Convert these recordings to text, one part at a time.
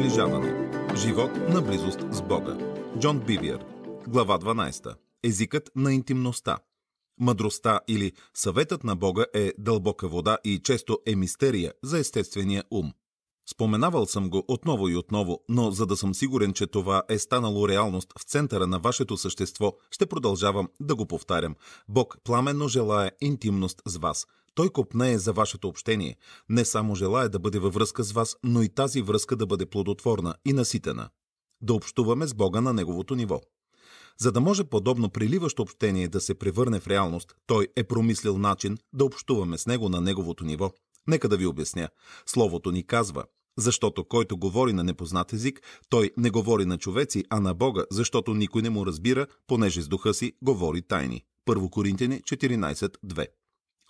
Приближаване. Живот на близост с Бога. Джон Бивиер. Глава 12. Езикът на интимността. Мъдростта или съветът на Бога е дълбока вода и често е мистерия за естествения ум. Споменавал съм го отново и отново, но за да съм сигурен, че това е станало реалност в центъра на вашето същество, ще продължавам да го повтарям. Бог пламенно желая интимност с вас – той копнее за вашето общение. Не само желая да бъде във връзка с вас, но и тази връзка да бъде плодотворна и наситена. Да общуваме с Бога на неговото ниво. За да може подобно приливащо общение да се превърне в реалност, той е промислил начин да общуваме с него на неговото ниво. Нека да ви обясня. Словото ни казва, защото който говори на непознат език, той не говори на човеци, а на Бога, защото никой не му разбира, понеже с духа си говори тайни. 1 Коринтини 14.2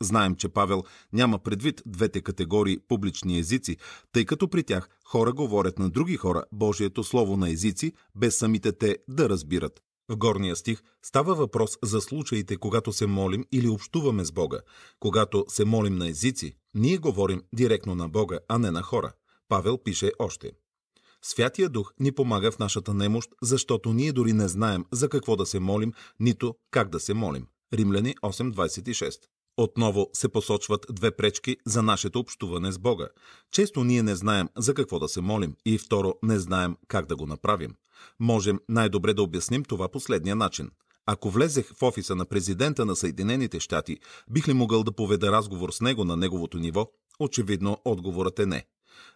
Знаем, че Павел няма предвид двете категории публични езици, тъй като при тях хора говорят на други хора Божието Слово на езици, без самите те да разбират. В горния стих става въпрос за случаите, когато се молим или общуваме с Бога. Когато се молим на езици, ние говорим директно на Бога, а не на хора. Павел пише още. Святия Дух ни помага в нашата немощ, защото ние дори не знаем за какво да се молим, нито как да се молим. Римляни 8.26 отново се посочват две пречки за нашето общуване с Бога. Често ние не знаем за какво да се молим и второ не знаем как да го направим. Можем най-добре да обясним това последния начин. Ако влезех в офиса на президента на Съединените щати, бих ли могъл да поведа разговор с него на неговото ниво? Очевидно, отговорът е не.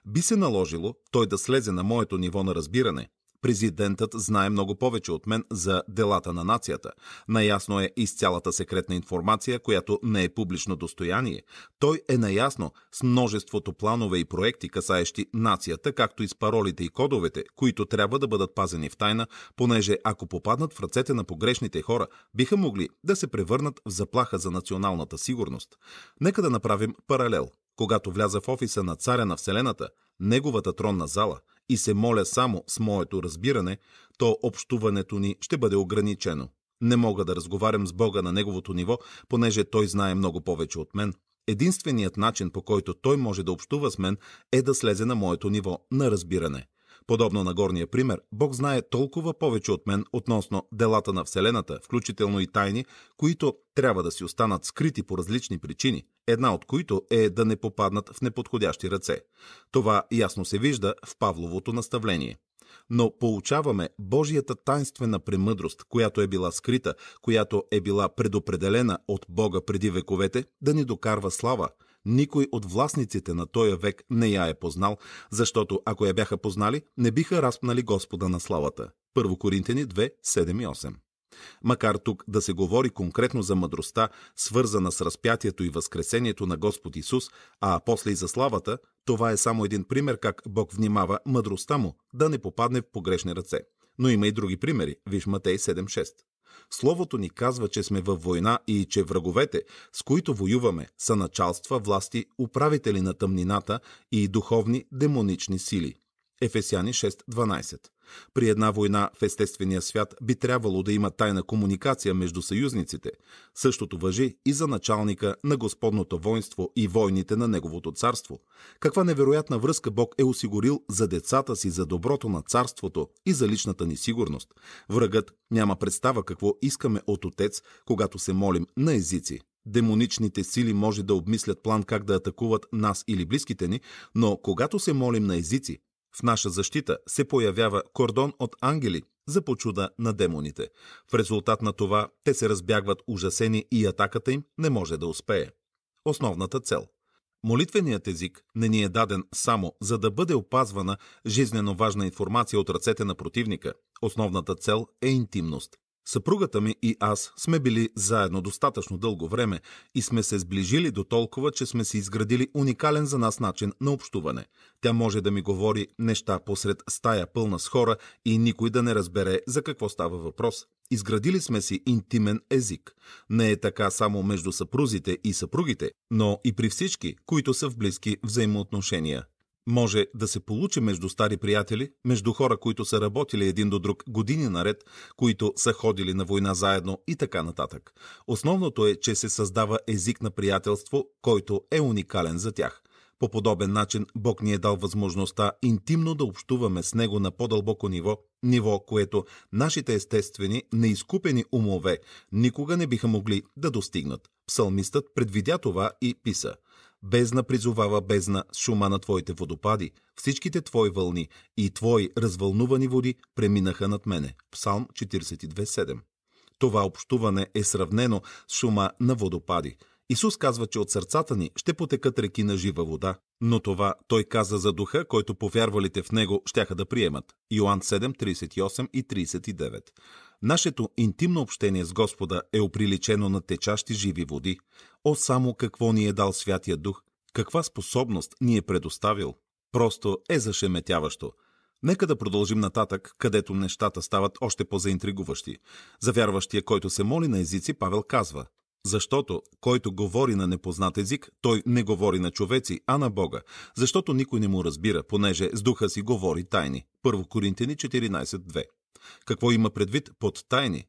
Би се наложило той да слезе на моето ниво на разбиране, Президентът знае много повече от мен за делата на нацията. Наясно е и с цялата секретна информация, която не е публично достояние. Той е наясно с множеството планове и проекти, касаещи нацията, както и с паролите и кодовете, които трябва да бъдат пазени в тайна, понеже ако попаднат в ръцете на погрешните хора, биха могли да се превърнат в заплаха за националната сигурност. Нека да направим паралел. Когато вляза в офиса на царя на Вселената, неговата тронна зала – и се моля само с моето разбиране, то общуването ни ще бъде ограничено. Не мога да разговарям с Бога на неговото ниво, понеже той знае много повече от мен. Единственият начин, по който той може да общува с мен, е да слезе на моето ниво на разбиране – Подобно на горния пример, Бог знае толкова повече от мен относно делата на Вселената, включително и тайни, които трябва да си останат скрити по различни причини, една от които е да не попаднат в неподходящи ръце. Това ясно се вижда в Павловото наставление но получаваме Божията тайнствена премъдрост, която е била скрита, която е била предопределена от Бога преди вековете, да ни докарва слава, никой от властниците на този век не я е познал, защото ако я бяха познали, не биха распнали Господа на славата. Първо Коринтени 2, 7 и 8. Макар тук да се говори конкретно за мъдростта, свързана с разпятието и възкресението на Господ Исус, а после и за славата, това е само един пример как Бог внимава мъдростта му да не попадне в погрешни ръце. Но има и други примери. Виж Матей Словото ни казва, че сме във война и че враговете, с които воюваме, са началства, власти, управители на тъмнината и духовни демонични сили. Ефесяни 6.12 при една война в естествения свят би трябвало да има тайна комуникация между съюзниците. Същото въжи и за началника на Господното воинство и войните на Неговото царство. Каква невероятна връзка Бог е осигурил за децата си, за доброто на царството и за личната ни сигурност. Врагът няма представа какво искаме от Отец, когато се молим на езици, Демоничните сили може да обмислят план как да атакуват нас или близките ни, но когато се молим на езици, в наша защита се появява кордон от ангели за почуда на демоните. В резултат на това те се разбягват ужасени и атаката им не може да успее. Основната цел Молитвеният език не ни е даден само за да бъде опазвана жизнено важна информация от ръцете на противника. Основната цел е интимност. Съпругата ми и аз сме били заедно достатъчно дълго време и сме се сближили до толкова, че сме си изградили уникален за нас начин на общуване. Тя може да ми говори неща посред стая пълна с хора и никой да не разбере за какво става въпрос. Изградили сме си интимен език. Не е така само между съпрузите и съпругите, но и при всички, които са в близки взаимоотношения – може да се получи между стари приятели, между хора, които са работили един до друг години наред, които са ходили на война заедно и така нататък. Основното е, че се създава език на приятелство, който е уникален за тях. По подобен начин Бог ни е дал възможността интимно да общуваме с Него на по-дълбоко ниво, ниво, което нашите естествени, неизкупени умове никога не биха могли да достигнат. Псалмистът предвидя това и писа – Бездна призовава бездна шума на твоите водопади, всичките твои вълни и твои развълнувани води преминаха над мене. Псалм 42.7 Това общуване е сравнено с шума на водопади. Исус казва, че от сърцата ни ще потекат реки на жива вода, но това той каза за духа, който повярвалите в него щяха да приемат. Йоан 7:38 и 39. Нашето интимно общение с Господа е оприличено на течащи живи води. О само какво ни е дал Святия Дух, каква способност ни е предоставил. Просто е зашеметяващо. Нека да продължим нататък, където нещата стават още по-заинтригуващи. За вярващия, който се моли на езици, Павел казва – защото, който говори на непознат език, той не говори на човеци, а на Бога, защото никой не му разбира, понеже с духа си говори тайни. 1 Коринтини 14.2 Какво има предвид под тайни?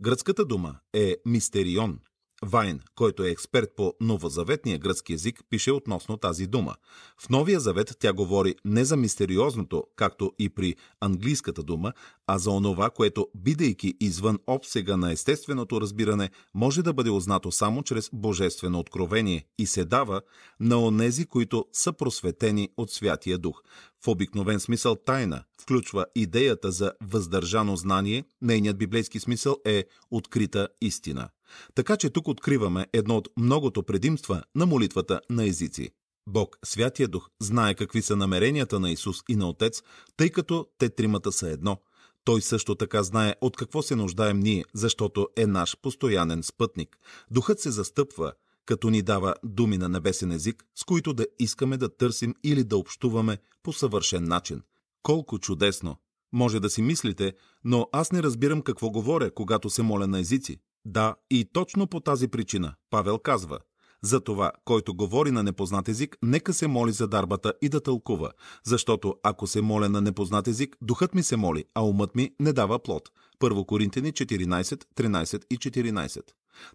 Гръцката дума е мистерион, Вайн, който е експерт по новозаветния гръцки език, пише относно тази дума. В Новия завет тя говори не за мистериозното, както и при английската дума, а за онова, което, бидейки извън обсега на естественото разбиране, може да бъде узнато само чрез божествено откровение и се дава на онези, които са просветени от Святия Дух. В обикновен смисъл тайна включва идеята за въздържано знание, нейният библейски смисъл е открита истина. Така че тук откриваме едно от многото предимства на молитвата на езици. Бог, Святия Дух, знае какви са намеренията на Исус и на Отец, тъй като те тримата са едно. Той също така знае от какво се нуждаем ние, защото е наш постоянен спътник. Духът се застъпва, като ни дава думи на небесен език, с които да искаме да търсим или да общуваме по съвършен начин. Колко чудесно! Може да си мислите, но аз не разбирам какво говоря, когато се моля на езици. Да, и точно по тази причина Павел казва – за това, който говори на непознат език, нека се моли за дарбата и да тълкува, защото ако се моля на непознат език, духът ми се моли, а умът ми не дава плод. 1 Коринтини 14, 13 и 14.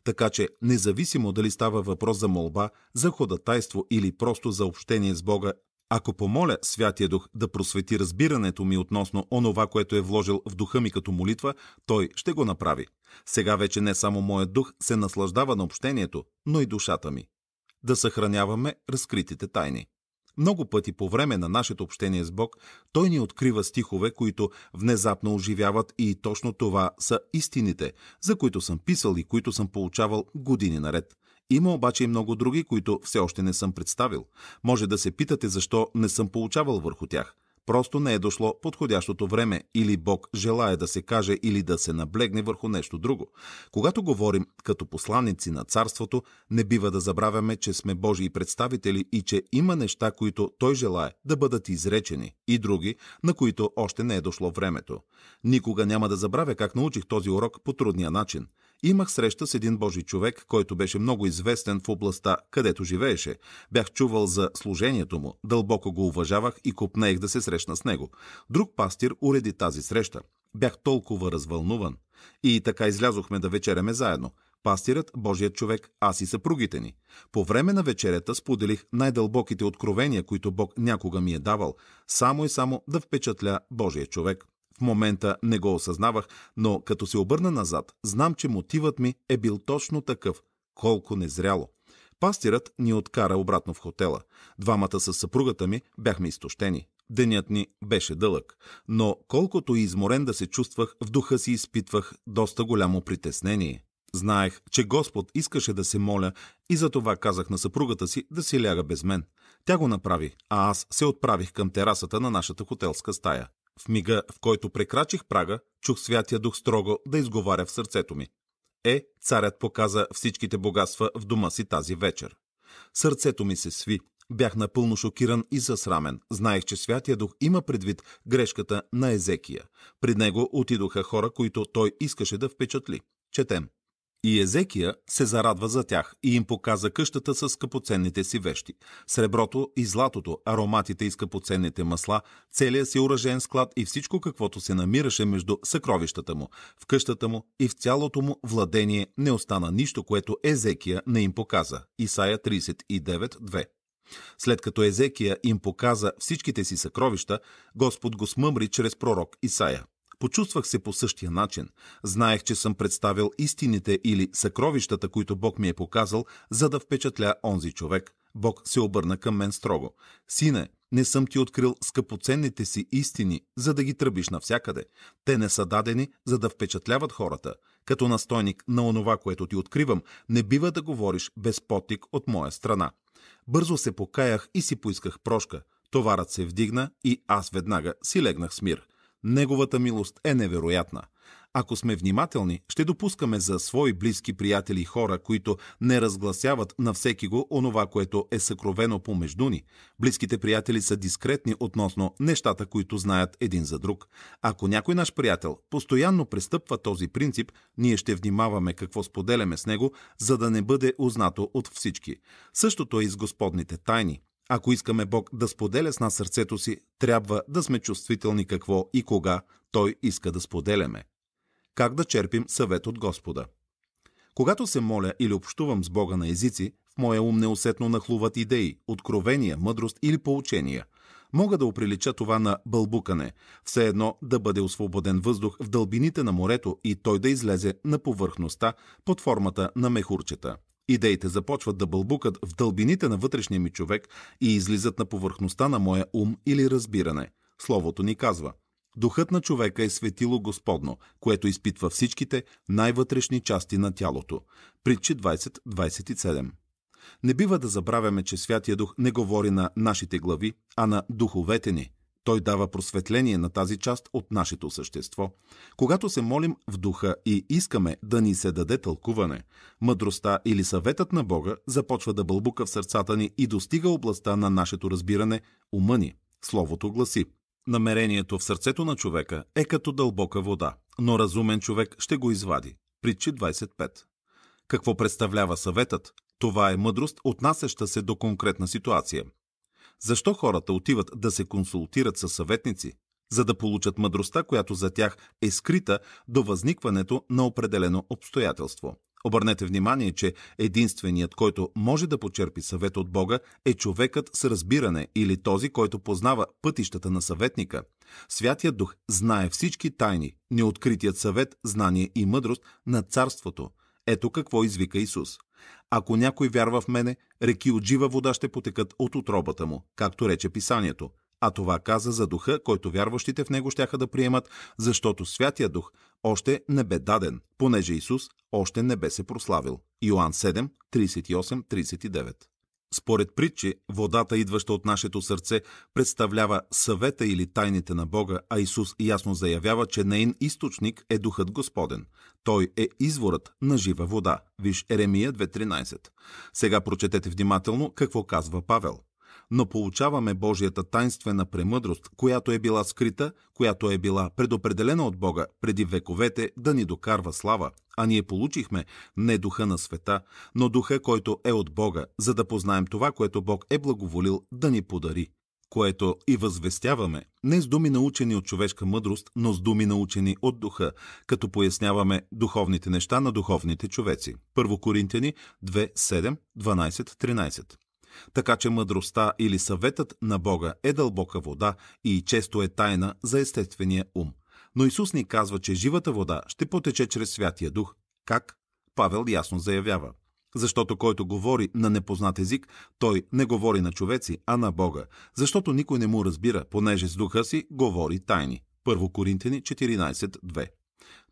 Така че, независимо дали става въпрос за молба, за ходатайство или просто за общение с Бога ако помоля Святия Дух да просвети разбирането ми относно онова, което е вложил в духа ми като молитва, той ще го направи. Сега вече не само моят дух се наслаждава на общението, но и душата ми. Да съхраняваме разкритите тайни. Много пъти по време на нашето общение с Бог, Той ни открива стихове, които внезапно оживяват и точно това са истините, за които съм писал и които съм получавал години наред. Има обаче и много други, които все още не съм представил. Може да се питате защо не съм получавал върху тях. Просто не е дошло подходящото време или Бог желая да се каже или да се наблегне върху нещо друго. Когато говорим като посланници на царството, не бива да забравяме, че сме Божии представители и че има неща, които Той желая да бъдат изречени и други, на които още не е дошло времето. Никога няма да забравя как научих този урок по трудния начин – имах среща с един Божий човек, който беше много известен в областта, където живееше. Бях чувал за служението му, дълбоко го уважавах и купнех да се срещна с него. Друг пастир уреди тази среща. Бях толкова развълнуван. И така излязохме да вечеряме заедно – пастирът, Божият човек, аз и съпругите ни. По време на вечерята споделих най-дълбоките откровения, които Бог някога ми е давал, само и само да впечатля Божия човек. В момента не го осъзнавах, но като се обърна назад, знам, че мотивът ми е бил точно такъв. Колко незряло. Пастирът ни откара обратно в хотела. Двамата с съпругата ми бяхме изтощени. Денят ни беше дълъг, но колкото и изморен да се чувствах, в духа си изпитвах доста голямо притеснение. Знаех, че Господ искаше да се моля и затова казах на съпругата си да си ляга без мен. Тя го направи, а аз се отправих към терасата на нашата хотелска стая. В мига, в който прекрачих прага, чух Святия Дух строго да изговаря в сърцето ми. Е, царят показа всичките богатства в дома си тази вечер. Сърцето ми се сви. Бях напълно шокиран и засрамен. Знаех, че Святия Дух има предвид грешката на Езекия. При него отидоха хора, които той искаше да впечатли. Четем. И Езекия се зарадва за тях и им показа къщата с скъпоценните си вещи. Среброто и златото, ароматите и скъпоценните масла, целият си уражен склад и всичко каквото се намираше между съкровищата му, в къщата му и в цялото му владение не остана нищо, което Езекия не им показа. Исая 39.2 след като Езекия им показа всичките си съкровища, Господ го смъмри чрез пророк Исаия. Почувствах се по същия начин. Знаех, че съм представил истините или съкровищата, които Бог ми е показал, за да впечатля онзи човек. Бог се обърна към мен строго. Сине, не съм ти открил скъпоценните си истини, за да ги тръбиш навсякъде. Те не са дадени, за да впечатляват хората. Като настойник на онова, което ти откривам, не бива да говориш без потик от моя страна. Бързо се покаях и си поисках прошка. Товарът се вдигна и аз веднага си легнах с мир. Неговата милост е невероятна. Ако сме внимателни, ще допускаме за свои близки приятели хора, които не разгласяват на всеки го онова, което е съкровено помежду ни. Близките приятели са дискретни относно нещата, които знаят един за друг. Ако някой наш приятел постоянно престъпва този принцип, ние ще внимаваме какво споделяме с него, за да не бъде узнато от всички. Същото е и с Господните тайни. Ако искаме Бог да споделя с нас сърцето си, трябва да сме чувствителни какво и кога Той иска да споделяме. Как да черпим съвет от Господа? Когато се моля или общувам с Бога на езици, в моя ум неусетно нахлуват идеи, откровения, мъдрост или поучения. Мога да оприлича това на бълбукане, все едно да бъде освободен въздух в дълбините на морето и той да излезе на повърхността под формата на мехурчета. Идеите започват да бълбукат в дълбините на вътрешния ми човек и излизат на повърхността на моя ум или разбиране. Словото ни казва – Духът на човека е светило Господно, което изпитва всичките най-вътрешни части на тялото. Притчи 20.27 Не бива да забравяме, че Святия Дух не говори на нашите глави, а на духовете ни. Той дава просветление на тази част от нашето същество. Когато се молим в духа и искаме да ни се даде тълкуване, мъдростта или съветът на Бога започва да бълбука в сърцата ни и достига областта на нашето разбиране – ума ни. Словото гласи. Намерението в сърцето на човека е като дълбока вода, но разумен човек ще го извади. Притчи 25. Какво представлява съветът? Това е мъдрост, отнасяща се до конкретна ситуация. Защо хората отиват да се консултират с съветници? За да получат мъдростта, която за тях е скрита до възникването на определено обстоятелство. Обърнете внимание, че единственият, който може да почерпи съвет от Бога, е човекът с разбиране или този, който познава пътищата на съветника. Святият Дух знае всички тайни, неоткритият съвет, знание и мъдрост на Царството. Ето какво извика Исус. Ако някой вярва в мене, реки от жива вода ще потекат от отробата му, както рече писанието. А това каза за духа, който вярващите в него щяха да приемат, защото Святия Дух още не бе даден, понеже Исус още не бе се прославил. Йоан 7, 38-39 според притчи, водата, идваща от нашето сърце, представлява съвета или тайните на Бога, а Исус ясно заявява, че нейн източник е Духът Господен. Той е изворът на жива вода. Виж Еремия 2.13. Сега прочетете внимателно какво казва Павел но получаваме Божията тайнствена премъдрост, която е била скрита, която е била предопределена от Бога преди вековете да ни докарва слава. А ние получихме не духа на света, но духа, който е от Бога, за да познаем това, което Бог е благоволил да ни подари което и възвестяваме, не с думи научени от човешка мъдрост, но с думи научени от духа, като поясняваме духовните неща на духовните човеци. 1 Коринтияни 2, 7, 12, 13. Така че мъдростта или съветът на Бога е дълбока вода и често е тайна за естествения ум. Но Исус ни казва, че живата вода ще потече чрез Святия Дух. Как? Павел ясно заявява. Защото който говори на непознат език, той не говори на човеци, а на Бога, защото никой не му разбира, понеже с духа си говори тайни. 1 Коринтини 14.2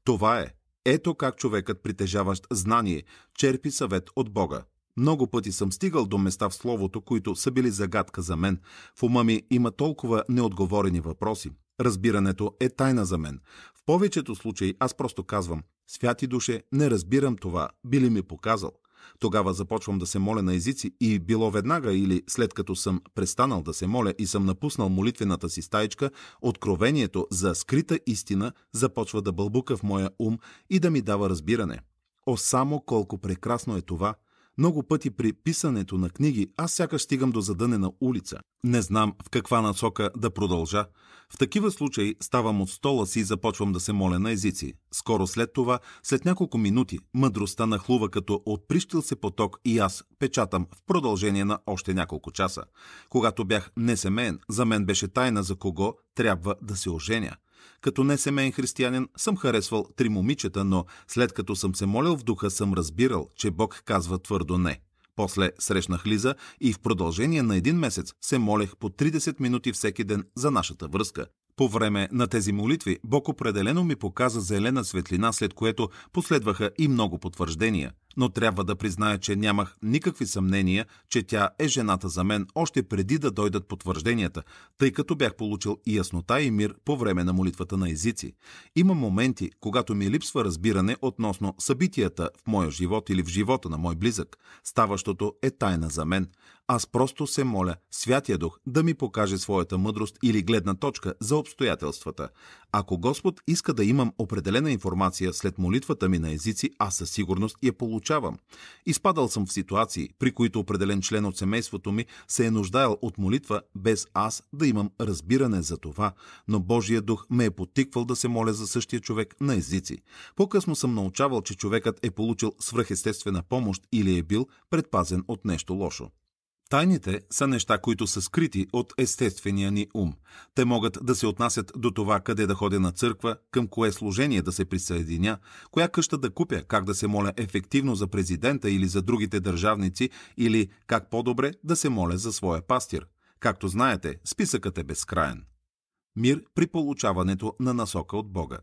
Това е. Ето как човекът, притежаващ знание, черпи съвет от Бога. Много пъти съм стигал до места в Словото, които са били загадка за мен. В ума ми има толкова неотговорени въпроси. Разбирането е тайна за мен. В повечето случаи аз просто казвам «Святи душе, не разбирам това, би ли ми показал?» Тогава започвам да се моля на езици и било веднага или след като съм престанал да се моля и съм напуснал молитвената си стаечка, откровението за скрита истина започва да бълбука в моя ум и да ми дава разбиране. О, само колко прекрасно е това, много пъти при писането на книги аз сякаш стигам до задънена улица. Не знам в каква насока да продължа. В такива случаи ставам от стола си и започвам да се моля на езици. Скоро след това, след няколко минути, мъдростта нахлува като отприщил се поток и аз печатам в продължение на още няколко часа. Когато бях несемеен, за мен беше тайна за кого трябва да се оженя. Като не семейен християнин съм харесвал три момичета, но след като съм се молил в духа, съм разбирал, че Бог казва твърдо не. После срещнах Лиза и в продължение на един месец се молех по 30 минути всеки ден за нашата връзка. По време на тези молитви Бог определено ми показа зелена светлина, след което последваха и много потвърждения но трябва да призная, че нямах никакви съмнения, че тя е жената за мен още преди да дойдат потвържденията, тъй като бях получил и яснота и мир по време на молитвата на езици. Има моменти, когато ми липсва разбиране относно събитията в моя живот или в живота на мой близък. Ставащото е тайна за мен. Аз просто се моля Святия Дух да ми покаже своята мъдрост или гледна точка за обстоятелствата. Ако Господ иска да имам определена информация след молитвата ми на езици, аз със сигурност я получавам. Изпадал съм в ситуации, при които определен член от семейството ми се е нуждаел от молитва, без аз да имам разбиране за това, но Божия Дух ме е потиквал да се моля за същия човек на езици. По-късно съм научавал, че човекът е получил свръхестествена помощ или е бил предпазен от нещо лошо. Тайните са неща, които са скрити от естествения ни ум. Те могат да се отнасят до това къде да ходя на църква, към кое служение да се присъединя, коя къща да купя, как да се моля ефективно за президента или за другите държавници или как по-добре да се моля за своя пастир. Както знаете, списъкът е безкраен. Мир при получаването на насока от Бога.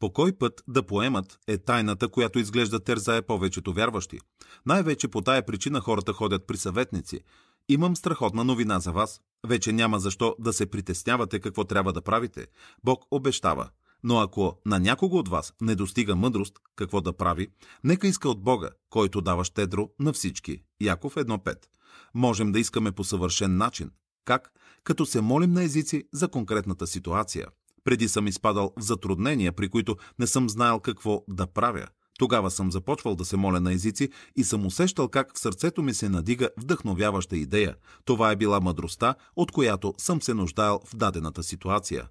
По кой път да поемат е тайната, която изглежда терзае повечето вярващи. Най-вече по тая причина хората ходят при съветници. Имам страхотна новина за вас. Вече няма защо да се притеснявате какво трябва да правите. Бог обещава. Но ако на някого от вас не достига мъдрост какво да прави, нека иска от Бога, който дава щедро на всички. Яков 1.5. Можем да искаме по съвършен начин. Как? Като се молим на езици за конкретната ситуация – преди съм изпадал в затруднения, при които не съм знаел какво да правя. Тогава съм започвал да се моля на езици и съм усещал как в сърцето ми се надига вдъхновяваща идея. Това е била мъдростта, от която съм се нуждаел в дадената ситуация.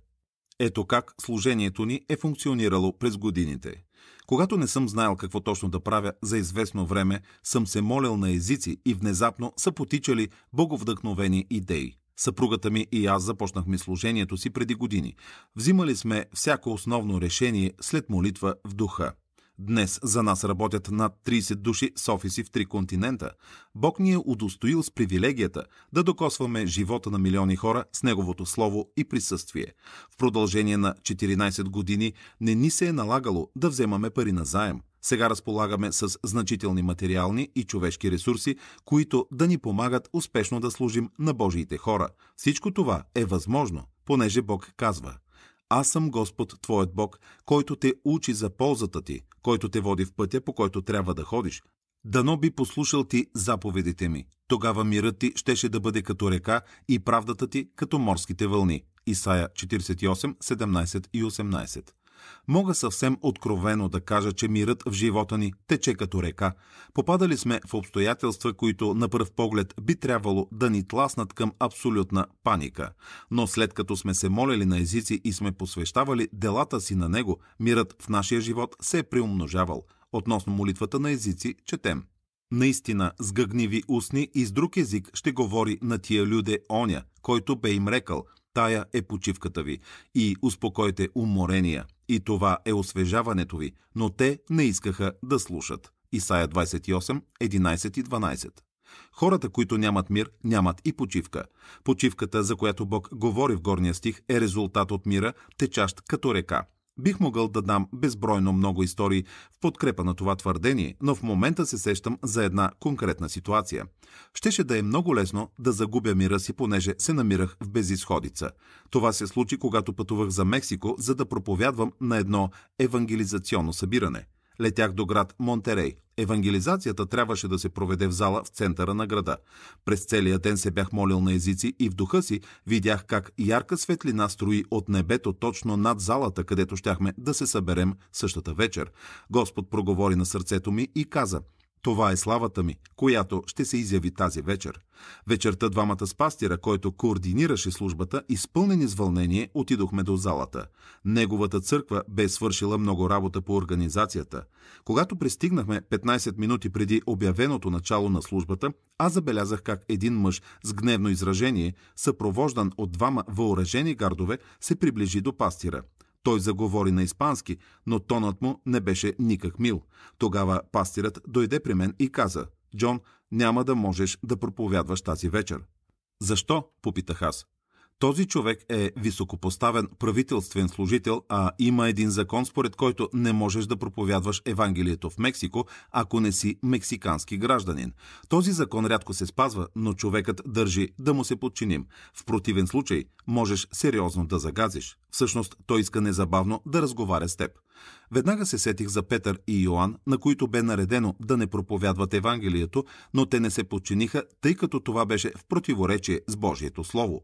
Ето как служението ни е функционирало през годините. Когато не съм знаел какво точно да правя за известно време, съм се молил на езици и внезапно са потичали боговдъхновени идеи. Съпругата ми и аз започнахме служението си преди години. Взимали сме всяко основно решение след молитва в духа. Днес за нас работят над 30 души с офиси в три континента. Бог ни е удостоил с привилегията да докосваме живота на милиони хора с Неговото Слово и присъствие. В продължение на 14 години не ни се е налагало да вземаме пари на заем – сега разполагаме с значителни материални и човешки ресурси, които да ни помагат успешно да служим на Божиите хора. Всичко това е възможно, понеже Бог казва – аз съм Господ, Твоят Бог, който те учи за ползата ти, който те води в пътя, по който трябва да ходиш. Дано би послушал ти заповедите ми. Тогава мирът ти щеше да бъде като река и правдата ти като морските вълни. Исая 48, 17 и 18. Мога съвсем откровено да кажа, че мирът в живота ни тече като река. Попадали сме в обстоятелства, които на пръв поглед би трябвало да ни тласнат към абсолютна паника. Но след като сме се молили на езици и сме посвещавали делата си на него, мирът в нашия живот се е приумножавал. Относно молитвата на езици, четем. Наистина, с гъгниви устни и с друг език ще говори на тия люде оня, който бе им рекал – тая е почивката ви и успокойте уморения. И това е освежаването ви, но те не искаха да слушат. Исая 28, 11 и 12. Хората, които нямат мир, нямат и почивка. Почивката, за която Бог говори в горния стих, е резултат от мира, течащ като река. Бих могъл да дам безбройно много истории в подкрепа на това твърдение, но в момента се сещам за една конкретна ситуация. Щеше да е много лесно да загубя мира си, понеже се намирах в безисходица. Това се случи, когато пътувах за Мексико, за да проповядвам на едно евангелизационно събиране. Летях до град Монтерей. Евангелизацията трябваше да се проведе в зала в центъра на града. През целия ден се бях молил на езици и в духа си видях как ярка светлина строи от небето точно над залата, където щяхме да се съберем същата вечер. Господ проговори на сърцето ми и каза – това е славата ми, която ще се изяви тази вечер. Вечерта двамата с пастира, който координираше службата, изпълнени с вълнение, отидохме до залата. Неговата църква бе свършила много работа по организацията. Когато пристигнахме 15 минути преди обявеното начало на службата, аз забелязах как един мъж с гневно изражение, съпровождан от двама въоръжени гардове, се приближи до пастира – той заговори на испански, но тонът му не беше никак мил. Тогава пастирът дойде при мен и каза: Джон, няма да можеш да проповядваш тази вечер. Защо? попитах аз. Този човек е високопоставен правителствен служител, а има един закон, според който не можеш да проповядваш Евангелието в Мексико, ако не си мексикански гражданин. Този закон рядко се спазва, но човекът държи да му се подчиним. В противен случай можеш сериозно да загазиш. Всъщност той иска незабавно да разговаря с теб. Веднага се сетих за Петър и Йоан, на които бе наредено да не проповядват Евангелието, но те не се подчиниха, тъй като това беше в противоречие с Божието Слово.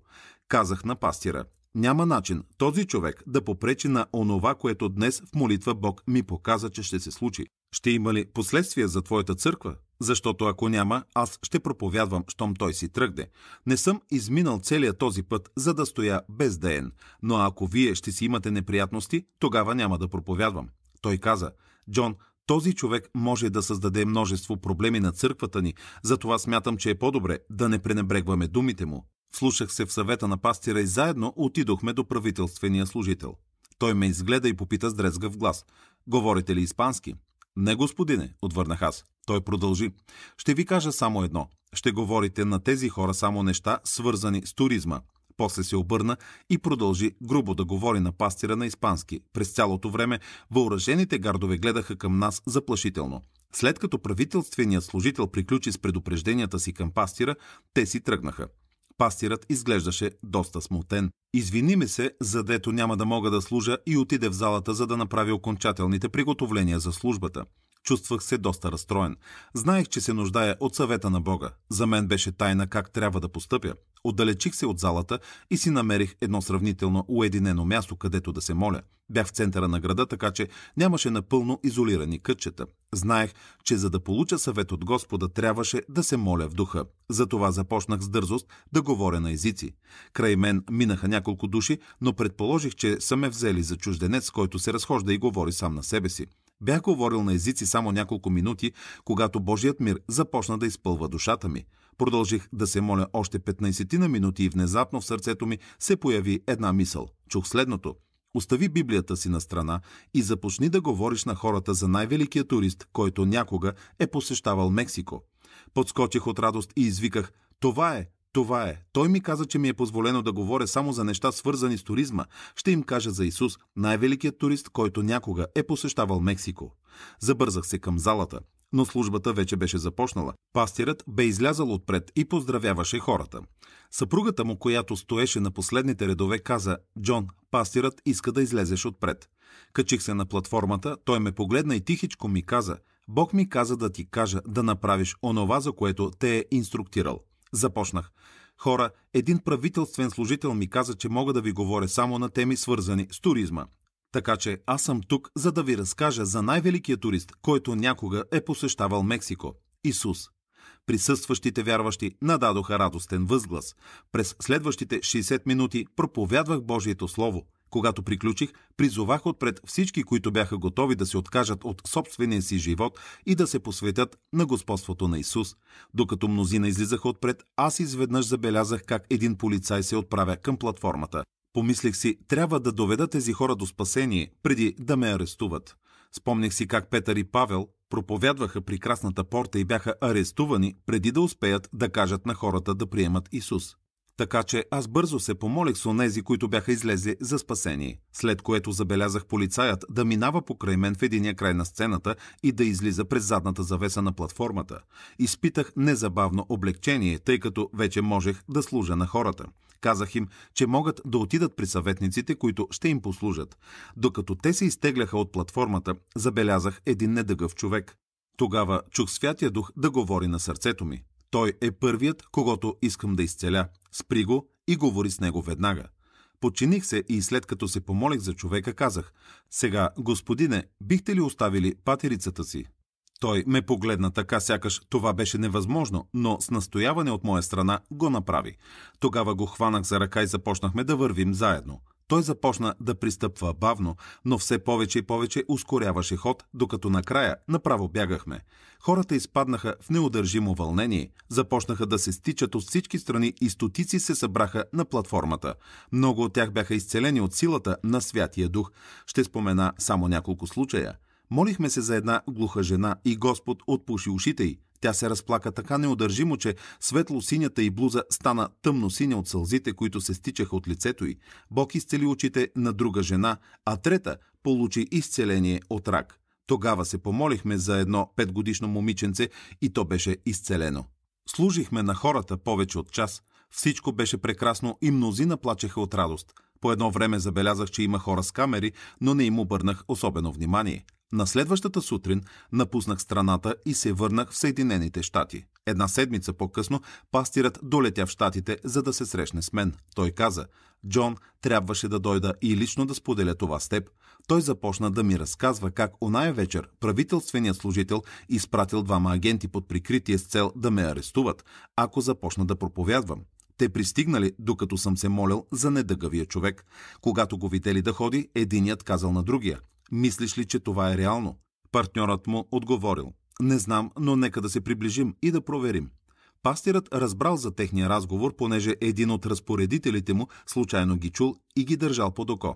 Казах на пастира, няма начин този човек да попречи на онова, което днес в молитва Бог ми показа, че ще се случи. Ще има ли последствия за твоята църква? Защото ако няма, аз ще проповядвам, щом той си тръгне. Не съм изминал целият този път, за да стоя бездеен, но ако вие ще си имате неприятности, тогава няма да проповядвам. Той каза, Джон, този човек може да създаде множество проблеми на църквата ни, затова смятам, че е по-добре да не пренебрегваме думите му. Слушах се в съвета на пастира и заедно отидохме до правителствения служител. Той ме изгледа и попита с дрезга в глас. Говорите ли испански? Не, господине, отвърнах аз. Той продължи. Ще ви кажа само едно. Ще говорите на тези хора само неща, свързани с туризма. После се обърна и продължи грубо да говори на пастира на испански. През цялото време въоръжените гардове гледаха към нас заплашително. След като правителственият служител приключи с предупрежденията си към пастира, те си тръгнаха. Пастирът изглеждаше доста смутен. Извини ми се, задето няма да мога да служа и отиде в залата, за да направи окончателните приготовления за службата. Чувствах се доста разстроен. Знаех, че се нуждая от съвета на Бога. За мен беше тайна как трябва да постъпя. Отдалечих се от залата и си намерих едно сравнително уединено място, където да се моля. Бях в центъра на града, така че нямаше напълно изолирани кътчета. Знаех, че за да получа съвет от Господа трябваше да се моля в духа. Затова започнах с дързост да говоря на езици. Край мен минаха няколко души, но предположих, че са ме взели за чужденец, който се разхожда и говори сам на себе си. Бях говорил на езици само няколко минути, когато Божият мир започна да изпълва душата ми. Продължих да се моля още 15 на минути и внезапно в сърцето ми се появи една мисъл. Чух следното. Остави Библията си на страна и започни да говориш на хората за най-великия турист, който някога е посещавал Мексико. Подскочих от радост и извиках – това е, това е. Той ми каза, че ми е позволено да говоря само за неща свързани с туризма. Ще им кажа за Исус, най-великият турист, който някога е посещавал Мексико. Забързах се към залата, но службата вече беше започнала. Пастирът бе излязал отпред и поздравяваше хората. Съпругата му, която стоеше на последните редове, каза «Джон, пастирът иска да излезеш отпред». Качих се на платформата, той ме погледна и тихичко ми каза «Бог ми каза да ти кажа да направиш онова, за което те е инструктирал». Започнах. Хора, един правителствен служител ми каза, че мога да ви говоря само на теми свързани с туризма. Така че аз съм тук, за да ви разкажа за най-великия турист, който някога е посещавал Мексико – Исус. Присъстващите вярващи нададоха радостен възглас. През следващите 60 минути проповядвах Божието Слово – когато приключих, призовах отпред всички, които бяха готови да се откажат от собствения си живот и да се посветят на господството на Исус. Докато мнозина излизаха отпред, аз изведнъж забелязах как един полицай се отправя към платформата. Помислих си, трябва да доведа тези хора до спасение, преди да ме арестуват. Спомних си как Петър и Павел проповядваха при Красната порта и бяха арестувани, преди да успеят да кажат на хората да приемат Исус. Така че аз бързо се помолих с онези, които бяха излезли за спасение, след което забелязах полицаят да минава покрай мен в единия край на сцената и да излиза през задната завеса на платформата. Изпитах незабавно облегчение, тъй като вече можех да служа на хората. Казах им, че могат да отидат при съветниците, които ще им послужат. Докато те се изтегляха от платформата, забелязах един недъгъв човек. Тогава чух Святия Дух да говори на сърцето ми. Той е първият, когато искам да изцеля. Спри го и говори с него веднага. Подчиних се и след като се помолих за човека, казах «Сега, господине, бихте ли оставили патерицата си?» Той ме погледна така, сякаш това беше невъзможно, но с настояване от моя страна го направи. Тогава го хванах за ръка и започнахме да вървим заедно. Той започна да пристъпва бавно, но все повече и повече ускоряваше ход, докато накрая направо бягахме. Хората изпаднаха в неудържимо вълнение, започнаха да се стичат от всички страни и стотици се събраха на платформата. Много от тях бяха изцелени от силата на Святия Дух. Ще спомена само няколко случая. Молихме се за една глуха жена и Господ отпуши ушите й. Тя се разплака така неудържимо, че светло-синята и блуза стана тъмно-синя от сълзите, които се стичаха от лицето й. Бог изцели очите на друга жена, а трета получи изцеление от рак. Тогава се помолихме за едно петгодишно момиченце и то беше изцелено. Служихме на хората повече от час. Всичко беше прекрасно и мнозина плачеха от радост. По едно време забелязах, че има хора с камери, но не им обърнах особено внимание – на следващата сутрин напуснах страната и се върнах в Съединените щати. Една седмица по-късно пастирът долетя в щатите, за да се срещне с мен. Той каза, Джон, трябваше да дойда и лично да споделя това с теб. Той започна да ми разказва как оная вечер правителственият служител изпратил двама агенти под прикритие с цел да ме арестуват, ако започна да проповядвам. Те пристигнали, докато съм се молил за недъгавия човек. Когато го видели да ходи, единият казал на другия. Мислиш ли, че това е реално? Партньорът му отговорил. Не знам, но нека да се приближим и да проверим. Пастирът разбрал за техния разговор, понеже един от разпоредителите му случайно ги чул и ги държал под око.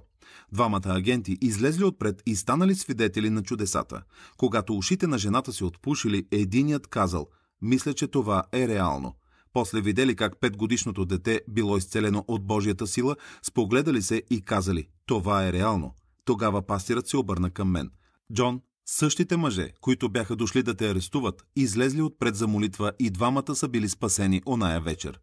Двамата агенти излезли отпред и станали свидетели на чудесата. Когато ушите на жената се отпушили, единият казал – мисля, че това е реално. После видели как петгодишното дете било изцелено от Божията сила, спогледали се и казали «Това е реално». Тогава пастирът се обърна към мен. Джон, същите мъже, които бяха дошли да те арестуват, излезли отпред за молитва и двамата са били спасени оная вечер.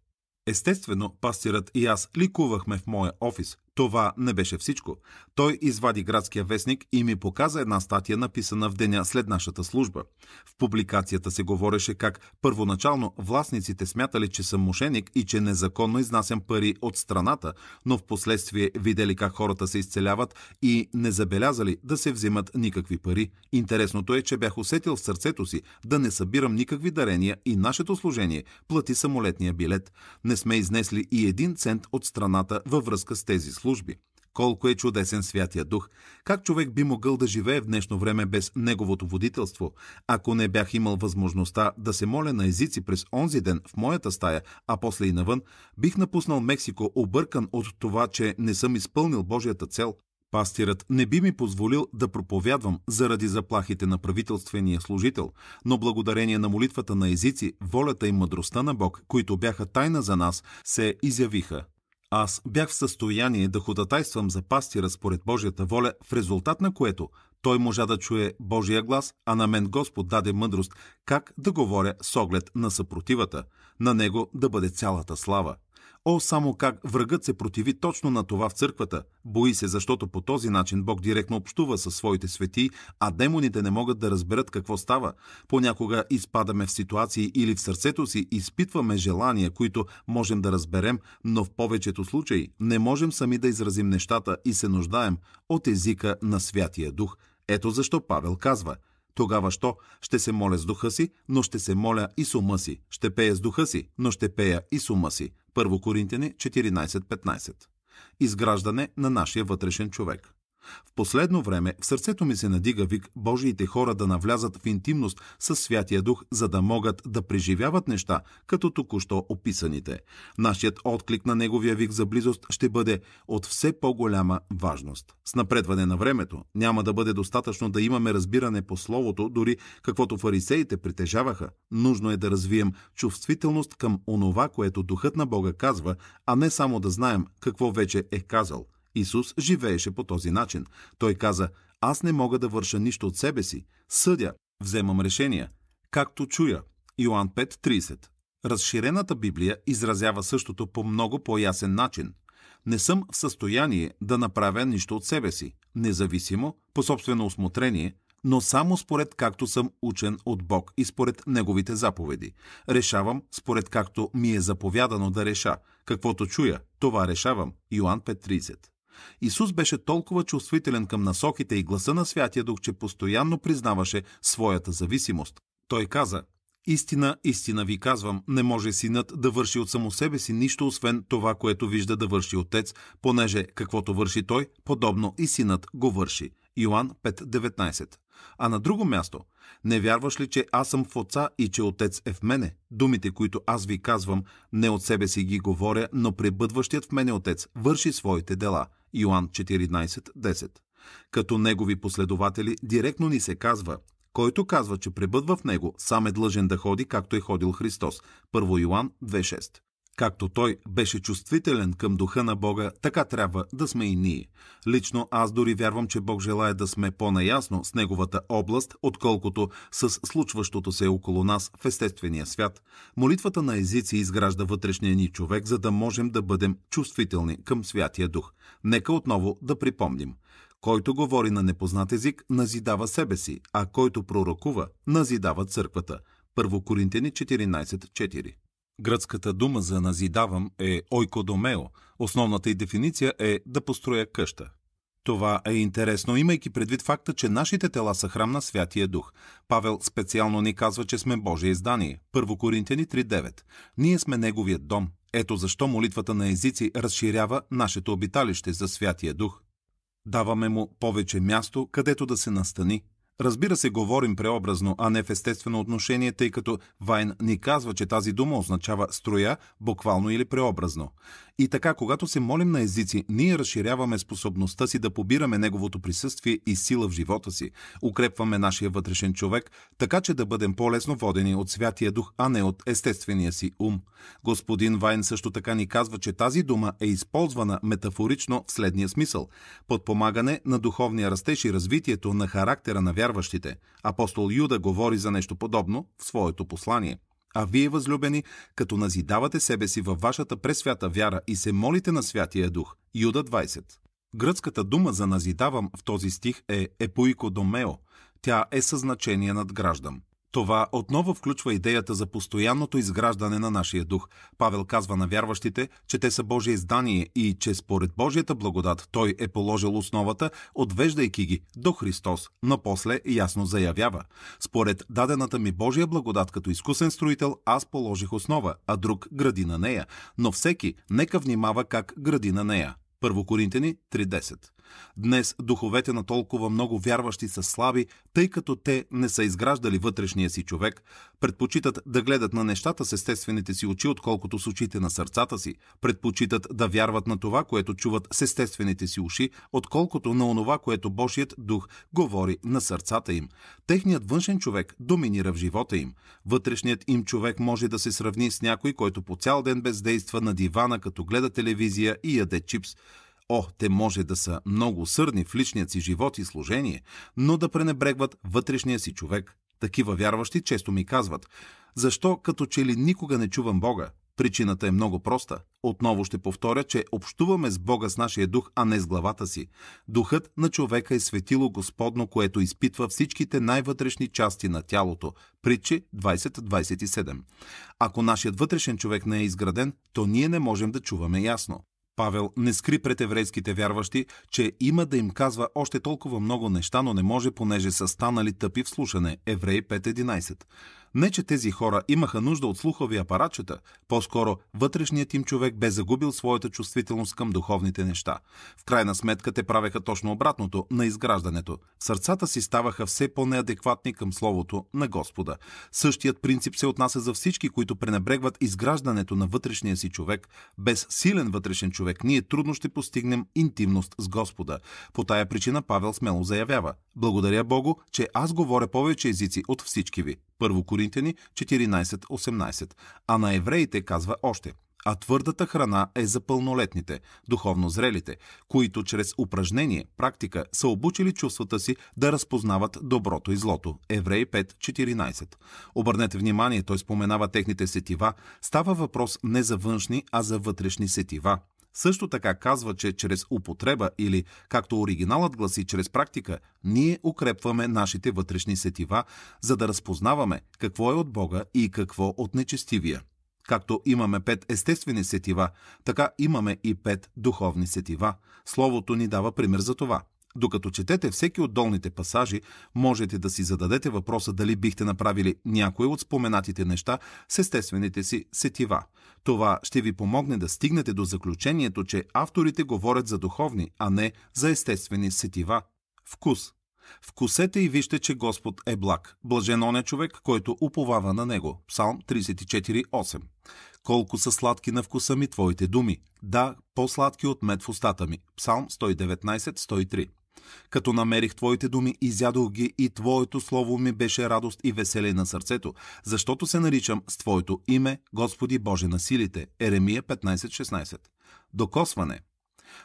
Естествено, пастирът и аз ликувахме в моя офис, това не беше всичко. Той извади градския вестник и ми показа една статия, написана в деня след нашата служба. В публикацията се говореше как първоначално властниците смятали, че съм мошеник и че незаконно изнасям пари от страната, но в последствие видели как хората се изцеляват и не забелязали да се взимат никакви пари. Интересното е, че бях усетил в сърцето си да не събирам никакви дарения и нашето служение плати самолетния билет. Не сме изнесли и един цент от страната във връзка с тези служби служби. Колко е чудесен Святия Дух! Как човек би могъл да живее в днешно време без неговото водителство? Ако не бях имал възможността да се моля на езици през онзи ден в моята стая, а после и навън, бих напуснал Мексико объркан от това, че не съм изпълнил Божията цел. Пастирът не би ми позволил да проповядвам заради заплахите на правителствения служител, но благодарение на молитвата на езици, волята и мъдростта на Бог, които бяха тайна за нас, се изявиха. Аз бях в състояние да ходатайствам за пастира според Божията воля, в резултат на което той можа да чуе Божия глас, а на мен Господ даде мъдрост как да говоря с оглед на съпротивата, на него да бъде цялата слава. О, само как врагът се противи точно на това в църквата. Бои се, защото по този начин Бог директно общува със своите свети, а демоните не могат да разберат какво става. Понякога изпадаме в ситуации или в сърцето си изпитваме желания, които можем да разберем, но в повечето случаи не можем сами да изразим нещата и се нуждаем от езика на Святия Дух. Ето защо Павел казва – тогава що? Ще се моля с духа си, но ще се моля и с ума си. Ще пея с духа си, но ще пея и с ума си. 1 Коринтяни 14.15. Изграждане на нашия вътрешен човек. В последно време в сърцето ми се надига вик Божиите хора да навлязат в интимност с Святия Дух, за да могат да преживяват неща, като току-що описаните. Нашият отклик на неговия вик за близост ще бъде от все по-голяма важност. С напредване на времето няма да бъде достатъчно да имаме разбиране по Словото, дори каквото фарисеите притежаваха. Нужно е да развием чувствителност към онова, което Духът на Бога казва, а не само да знаем какво вече е казал – Исус живееше по този начин. Той каза, аз не мога да върша нищо от себе си, съдя, вземам решения, както чуя. Йоан 5.30 Разширената Библия изразява същото по много по-ясен начин. Не съм в състояние да направя нищо от себе си, независимо, по собствено осмотрение, но само според както съм учен от Бог и според Неговите заповеди. Решавам според както ми е заповядано да реша. Каквото чуя, това решавам. Йоан 5.30 Исус беше толкова чувствителен към насоките и гласа на Святия Дух, че постоянно признаваше своята зависимост. Той каза, Истина, истина ви казвам, не може синът да върши от само себе си нищо, освен това, което вижда да върши отец, понеже каквото върши той, подобно и синът го върши. Йоан 5.19 А на друго място, не вярваш ли, че аз съм в отца и че отец е в мене? Думите, които аз ви казвам, не от себе си ги говоря, но пребъдващият в мене отец върши своите дела – Йоан 14.10. Като негови последователи директно ни се казва, който казва, че пребъдва в него, сам е длъжен да ходи, както е ходил Христос. 1 Йоан 2.6. Както той беше чувствителен към духа на Бога, така трябва да сме и ние. Лично аз дори вярвам, че Бог желая да сме по-наясно с Неговата област, отколкото с случващото се около нас в естествения свят. Молитвата на езици изгражда вътрешния ни човек, за да можем да бъдем чувствителни към Святия Дух. Нека отново да припомним. Който говори на непознат език, назидава себе си, а който пророкува, назидава църквата. 1 Коринтяни 14.4 Гръцката дума за назидавам е ойкодомео. Основната й дефиниция е да построя къща. Това е интересно, имайки предвид факта, че нашите тела са храм на Святия Дух. Павел специално ни казва, че сме Божие издание. 1 Коринтияни 3.9. Ние сме Неговият дом. Ето защо молитвата на езици разширява нашето обиталище за Святия Дух. Даваме му повече място, където да се настани. Разбира се, говорим преобразно, а не в естествено отношение, тъй като Вайн ни казва, че тази дума означава строя, буквално или преобразно. И така, когато се молим на езици, ние разширяваме способността си да побираме Неговото присъствие и сила в живота си, укрепваме нашия вътрешен човек, така че да бъдем по-лесно водени от Святия Дух, а не от естествения си ум. Господин Вайн също така ни казва, че тази дума е използвана метафорично в следния смисъл – подпомагане на духовния растеж и развитието на характера на вярващите. Апостол Юда говори за нещо подобно в своето послание – а вие, възлюбени, като назидавате себе си във вашата пресвята вяра и се молите на Святия Дух. Юда 20. Гръцката дума за назидавам в този стих е епоикодомео. Тя е със значение граждан. Това отново включва идеята за постоянното изграждане на нашия дух. Павел казва на вярващите, че те са Божие издание и че според Божията благодат Той е положил основата, отвеждайки ги до Христос, но после ясно заявява. Според дадената ми Божия благодат като изкусен строител, аз положих основа, а друг гради на нея, но всеки нека внимава как гради на нея. 1 Коринтени 3.10 Днес духовете на толкова много вярващи са слаби, тъй като те не са изграждали вътрешния си човек, предпочитат да гледат на нещата с естествените си очи, отколкото с очите на сърцата си, предпочитат да вярват на това, което чуват с естествените си уши, отколкото на онова, което Божият дух говори на сърцата им. Техният външен човек доминира в живота им. Вътрешният им човек може да се сравни с някой, който по цял ден бездейства на дивана, като гледа телевизия и яде чипс. О, те може да са много сърни в личният си живот и служение, но да пренебрегват вътрешния си човек. Такива вярващи често ми казват, защо като че ли никога не чувам Бога? Причината е много проста. Отново ще повторя, че общуваме с Бога с нашия дух, а не с главата си. Духът на човека е светило Господно, което изпитва всичките най-вътрешни части на тялото. Притчи 20.27. Ако нашият вътрешен човек не е изграден, то ние не можем да чуваме ясно. Павел не скри пред еврейските вярващи, че има да им казва още толкова много неща, но не може, понеже са станали тъпи в слушане. Еврей 5.11. Не, че тези хора имаха нужда от слухови апаратчета, по-скоро вътрешният им човек бе загубил своята чувствителност към духовните неща. В крайна сметка те правеха точно обратното на изграждането. Сърцата си ставаха все по-неадекватни към Словото на Господа. Същият принцип се отнася за всички, които пренебрегват изграждането на вътрешния си човек. Без силен вътрешен човек ние трудно ще постигнем интимност с Господа. По тая причина Павел смело заявява: Благодаря Богу, че аз говоря повече езици от всички ви. Първо Коринтяни 14.18, а на евреите казва още – а твърдата храна е за пълнолетните, духовно зрелите, които чрез упражнение, практика са обучили чувствата си да разпознават доброто и злото. Евреи 5.14. Обърнете внимание, той споменава техните сетива. Става въпрос не за външни, а за вътрешни сетива също така казва, че чрез употреба или, както оригиналът гласи, чрез практика, ние укрепваме нашите вътрешни сетива, за да разпознаваме какво е от Бога и какво от нечестивия. Както имаме пет естествени сетива, така имаме и пет духовни сетива. Словото ни дава пример за това – докато четете всеки от долните пасажи, можете да си зададете въпроса дали бихте направили някои от споменатите неща с естествените си сетива. Това ще ви помогне да стигнете до заключението, че авторите говорят за духовни, а не за естествени сетива. Вкус. Вкусете и вижте, че Господ е благ. Блажен он е човек, който уповава на него. Псалм 34.8 Колко са сладки на вкуса ми твоите думи. Да, по-сладки от мед в устата ми. Псалм 119.103 като намерих Твоите думи, изядох ги и Твоето слово ми беше радост и веселие на сърцето, защото се наричам с Твоето име, Господи Боже на силите. Еремия 15.16 Докосване –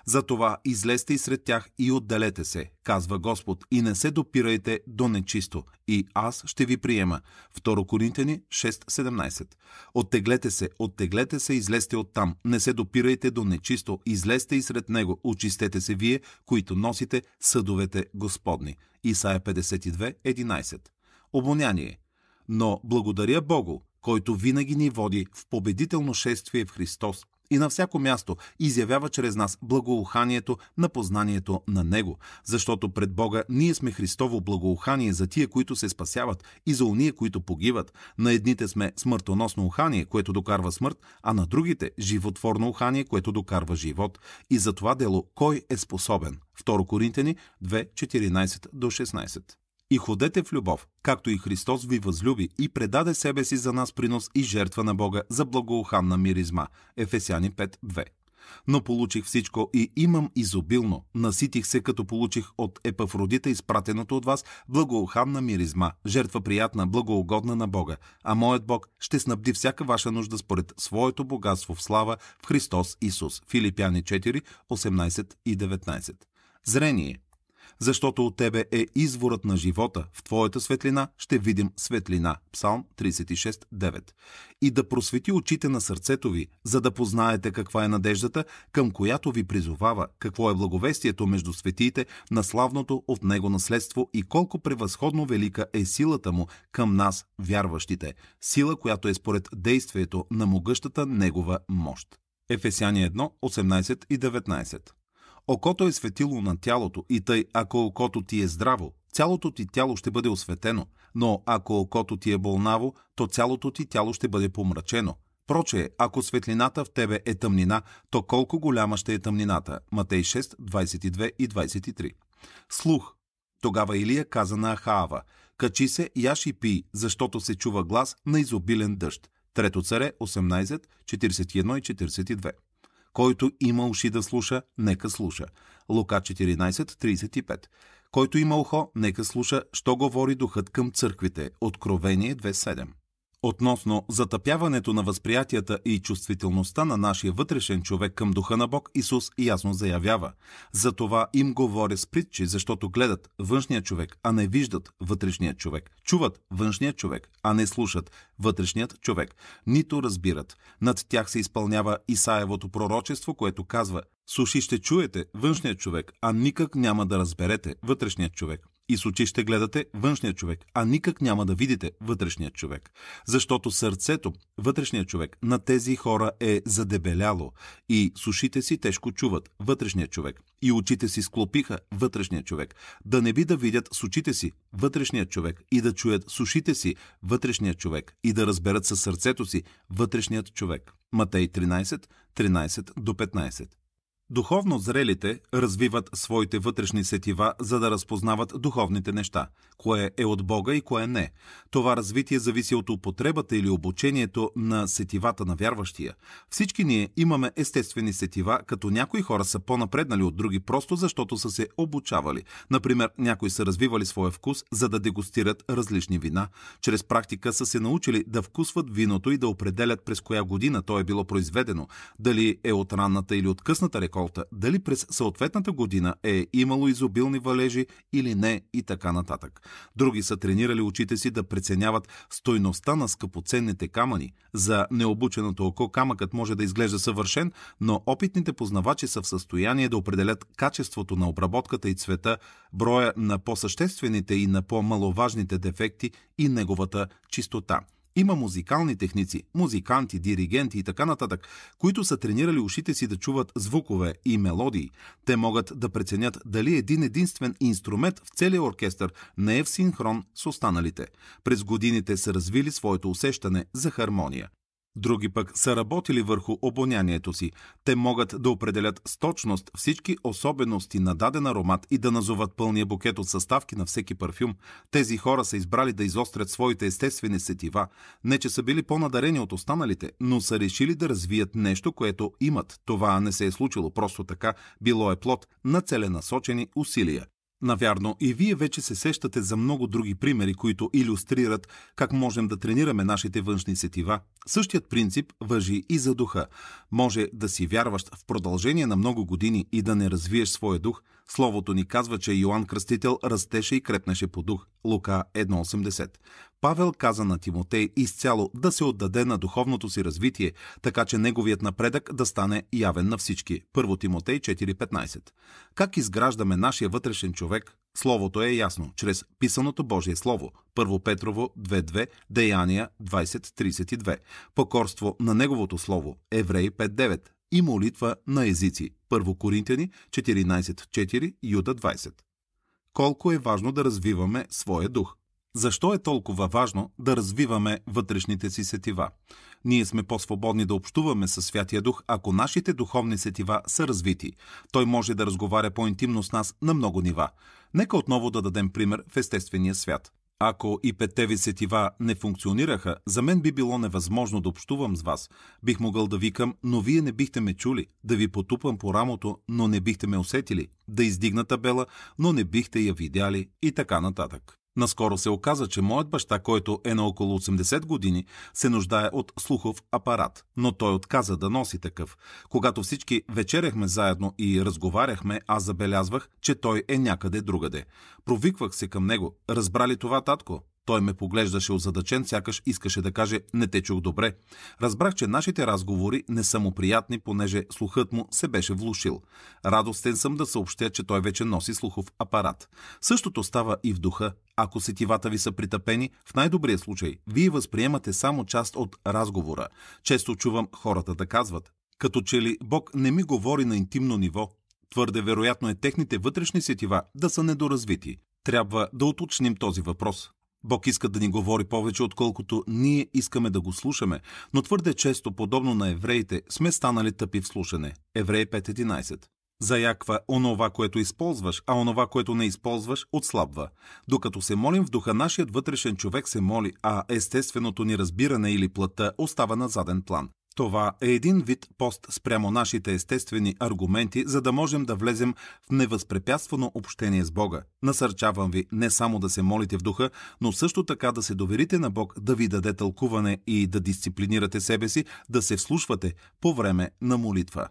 затова излезте и сред тях и отделете се, казва Господ, и не се допирайте до нечисто, и аз ще ви приема. 2 Коринтени 6.17 Оттеглете се, оттеглете се, излезте оттам, не се допирайте до нечисто, излезте и сред него, очистете се вие, които носите съдовете Господни. Исая 52.11 Обоняние Но благодаря Богу, който винаги ни води в победително шествие в Христос и на всяко място изявява чрез нас благоуханието на познанието на Него. Защото пред Бога ние сме Христово благоухание за тия, които се спасяват и за уния, които погиват. На едните сме смъртоносно ухание, което докарва смърт, а на другите животворно ухание, което докарва живот. И за това дело кой е способен? 2 Коринтени 14 до 16. И ходете в любов, както и Христос ви възлюби и предаде себе си за нас принос и жертва на Бога за благоуханна миризма. Ефесяни 5.2 но получих всичко и имам изобилно. Наситих се, като получих от Епафродита изпратеното от вас благоуханна миризма, жертва приятна, благоугодна на Бога. А моят Бог ще снабди всяка ваша нужда според своето богатство в слава в Христос Исус. Филипяни 4, 18 и 19. Зрение защото от Тебе е изворът на живота, в Твоята светлина ще видим светлина. Псалм 36.9 И да просвети очите на сърцето ви, за да познаете каква е надеждата, към която ви призовава, какво е благовестието между светиите на славното от Него наследство и колко превъзходно велика е силата Му към нас, вярващите. Сила, която е според действието на могъщата Негова мощ. Ефесяни 1, 18 и 19 Окото е светило на тялото и тъй, ако окото ти е здраво, цялото ти тяло ще бъде осветено, но ако окото ти е болнаво, то цялото ти тяло ще бъде помрачено. Проче, ако светлината в тебе е тъмнина, то колко голяма ще е тъмнината? Матей 6, 22 и 23. Слух. Тогава Илия каза на Ахаава, качи се, яш и пи, защото се чува глас на изобилен дъжд. Трето царе 18, 41 и 42. Който има уши да слуша, нека слуша. Лука 14.35 Който има ухо, нека слуша, що говори духът към църквите. Откровение 2.7 Относно затъпяването на възприятията и чувствителността на нашия вътрешен човек към духа на Бог, Исус ясно заявява. За това им говоря с притчи, защото гледат външния човек, а не виждат вътрешния човек. Чуват външния човек, а не слушат вътрешният човек. Нито разбират. Над тях се изпълнява Исаевото пророчество, което казва Суши ще чуете външния човек, а никак няма да разберете вътрешният човек. И с очи ще гледате външния човек, а никак няма да видите вътрешния човек. Защото сърцето, вътрешния човек, на тези хора е задебеляло и с ушите си тежко чуват вътрешния човек. И очите си склопиха вътрешния човек. Да не би да видят с очите си вътрешния човек и да чуят с ушите си вътрешния човек и да разберат със сърцето си вътрешният човек. Матей 13, 13 до 15. Духовно зрелите развиват своите вътрешни сетива, за да разпознават духовните неща, кое е от Бога и кое не. Това развитие зависи от употребата или обучението на сетивата на вярващия. Всички ние имаме естествени сетива, като някои хора са по-напреднали от други просто защото са се обучавали. Например, някои са развивали своя вкус, за да дегустират различни вина. Чрез практика са се научили да вкусват виното и да определят през коя година то е било произведено, дали е от ранната или от късната река реколта, дали през съответната година е имало изобилни валежи или не и така нататък. Други са тренирали очите си да преценяват стойността на скъпоценните камъни. За необученото око камъкът може да изглежда съвършен, но опитните познавачи са в състояние да определят качеството на обработката и цвета, броя на по-съществените и на по-маловажните дефекти и неговата чистота. Има музикални техници, музиканти, диригенти и така нататък, които са тренирали ушите си да чуват звукове и мелодии. Те могат да преценят дали един единствен инструмент в целия оркестър не е в синхрон с останалите. През годините са развили своето усещане за хармония. Други пък са работили върху обонянието си. Те могат да определят с точност всички особености на даден аромат и да назоват пълния букет от съставки на всеки парфюм. Тези хора са избрали да изострят своите естествени сетива. Не, че са били по-надарени от останалите, но са решили да развият нещо, което имат. Това не се е случило просто така, било е плод на целенасочени усилия. Навярно и вие вече се сещате за много други примери, които иллюстрират как можем да тренираме нашите външни сетива. Същият принцип въжи и за духа. Може да си вярващ в продължение на много години и да не развиеш своя дух – Словото ни казва, че Йоанн Кръстител растеше и крепнеше по дух. Лука 1.80. Павел каза на Тимотей изцяло да се отдаде на духовното си развитие, така че неговият напредък да стане явен на всички. 1 Тимотей 4.15. Как изграждаме нашия вътрешен човек? Словото е ясно, чрез писаното Божие Слово. 1 Петрово 2.2, Деяния 20.32. Покорство на Неговото Слово. Еврей 5.9 и молитва на езици. 1 Коринтияни 14.4, Юда 20. Колко е важно да развиваме своя дух – защо е толкова важно да развиваме вътрешните си сетива? Ние сме по-свободни да общуваме със Святия Дух, ако нашите духовни сетива са развити. Той може да разговаря по-интимно с нас на много нива. Нека отново да дадем пример в естествения свят. Ако и петте ви сетива не функционираха, за мен би било невъзможно да общувам с вас. Бих могъл да викам, но вие не бихте ме чули, да ви потупам по рамото, но не бихте ме усетили, да издигна табела, но не бихте я видяли и така нататък. Наскоро се оказа, че моят баща, който е на около 80 години, се нуждае от слухов апарат, но той отказа да носи такъв. Когато всички вечеряхме заедно и разговаряхме, аз забелязвах, че той е някъде другаде. Провиквах се към него. Разбрали това, татко? Той ме поглеждаше озадачен, сякаш искаше да каже «не те чух добре». Разбрах, че нашите разговори не са му приятни, понеже слухът му се беше влушил. Радостен съм да съобщя, че той вече носи слухов апарат. Същото става и в духа. Ако сетивата ви са притъпени, в най-добрия случай, вие възприемате само част от разговора. Често чувам хората да казват като че ли Бог не ми говори на интимно ниво, твърде вероятно е техните вътрешни сетива да са недоразвити. Трябва да уточним този въпрос. Бог иска да ни говори повече, отколкото ние искаме да го слушаме, но твърде често, подобно на евреите, сме станали тъпи в слушане. Евреи 5.11 Заяква онова, което използваш, а онова, което не използваш, отслабва. Докато се молим в духа, нашият вътрешен човек се моли, а естественото ни разбиране или плътта остава на заден план. Това е един вид пост спрямо нашите естествени аргументи, за да можем да влезем в невъзпрепятствано общение с Бога. Насърчавам ви не само да се молите в духа, но също така да се доверите на Бог да ви даде тълкуване и да дисциплинирате себе си, да се вслушвате по време на молитва.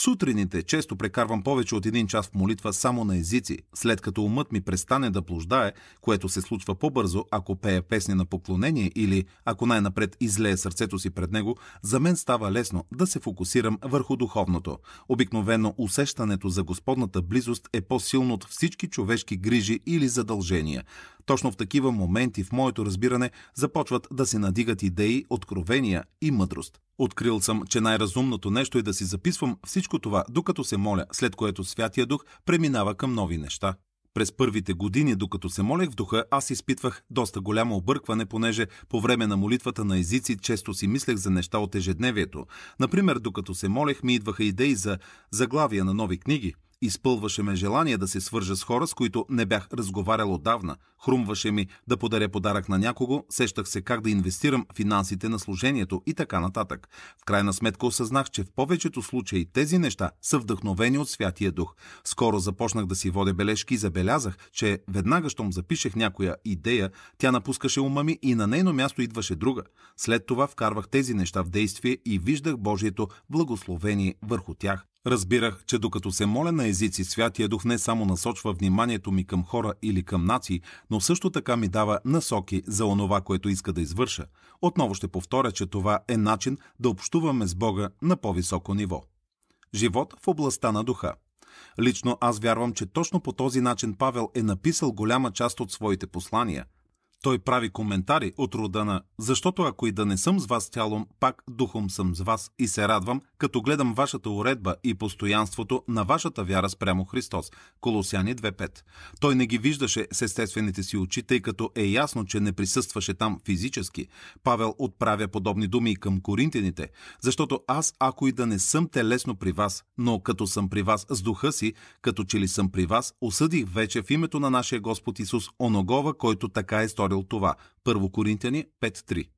Сутрините често прекарвам повече от един час в молитва само на езици, след като умът ми престане да блуждае, което се случва по-бързо, ако пея песни на поклонение или ако най-напред излее сърцето си пред него, за мен става лесно да се фокусирам върху духовното. Обикновено усещането за Господната близост е по-силно от всички човешки грижи или задължения. Точно в такива моменти в моето разбиране започват да се надигат идеи, откровения и мъдрост. Открил съм, че най-разумното нещо е да си записвам всичко това, докато се моля, след което Святия Дух преминава към нови неща. През първите години, докато се молех в духа, аз изпитвах доста голямо объркване, понеже по време на молитвата на езици често си мислех за неща от ежедневието. Например, докато се молех, ми идваха идеи за заглавия на нови книги. Изпълваше ме желание да се свържа с хора, с които не бях разговарял отдавна, Хрумваше ми да подаря подарък на някого, сещах се как да инвестирам финансите на служението и така нататък. В крайна сметка осъзнах, че в повечето случаи тези неща са вдъхновени от Святия Дух. Скоро започнах да си водя бележки и забелязах, че веднага, щом запишех някоя идея, тя напускаше ума ми и на нейно място идваше друга. След това вкарвах тези неща в действие и виждах Божието благословение върху тях. Разбирах, че докато се моля на езици, Святия Дух не само насочва вниманието ми към хора или към нации, но също така ми дава насоки за онова, което иска да извърша. Отново ще повторя, че това е начин да общуваме с Бога на по-високо ниво. Живот в областта на духа. Лично аз вярвам, че точно по този начин Павел е написал голяма част от своите послания. Той прави коментари от рода на «Защото ако и да не съм с вас тялом, пак духом съм с вас и се радвам, като гледам вашата уредба и постоянството на вашата вяра спрямо Христос. Колосяни 2.5. Той не ги виждаше с естествените си очи, тъй като е ясно, че не присъстваше там физически. Павел отправя подобни думи и към коринтините, защото аз, ако и да не съм телесно при вас, но като съм при вас с духа си, като че ли съм при вас, осъдих вече в името на нашия Господ Исус оногова, който така е сторил това. 1 Коринтияни 5.3